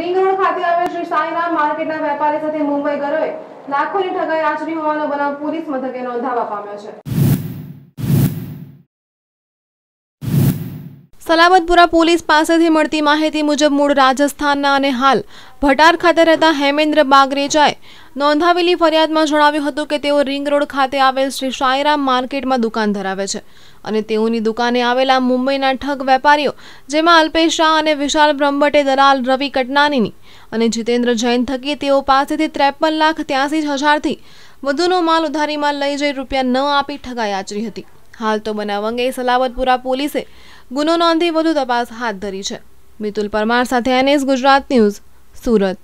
ring road ખાતે આવેલ શ્રી સાંઈરામ માર્કેટના વેપારી સાથે મુંબઈ ગરોએ લાખોની ઠગાઈ આચરી હોવાનો બનાવ પોલીસ મથકે નોંધાવા પામ્યો છે સલામતપુરા પોલીસ પાસેથી મળતી માહિતી મુજબ મૂળ રાજસ્થાનના અને હાલ ભટાર ખાતે રહેતા હેમેન્દ્ર બાગરેજાએ નોંધાવેલી ફરિયાદમાં જણાવ્યું હતું કે તેઓ રિંગ રોડ ખાતે આવેલ શ્રી સાંઈરામ માર્કેટમાં દુકાન ધરાવે છે અને તેઓની દુકાને આવેલા મુંબઈના ઠગ વેપારીઓ જેમાં અલ્પેશ શાહ અને વિશાલ બ્રહ્મભટ્ટે દલાલ રવિ કટનાનીની અને જીતેન્દ્ર જૈન થકી તેઓ પાસેથી ત્રેપન લાખ ત્યાસી હજારથી વધુનો માલ ઉધારીમાં લઈ જઈ રૂપિયા ન આપી ઠગાઈ આચરી હતી હાલ તો બનાવ અંગે સલાવતપુરા પોલીસે ગુનો નોંધી વધુ તપાસ હાથ ધરી છે મિતુલ પરમાર સાથે એનએસ ગુજરાત ન્યૂઝ સુરત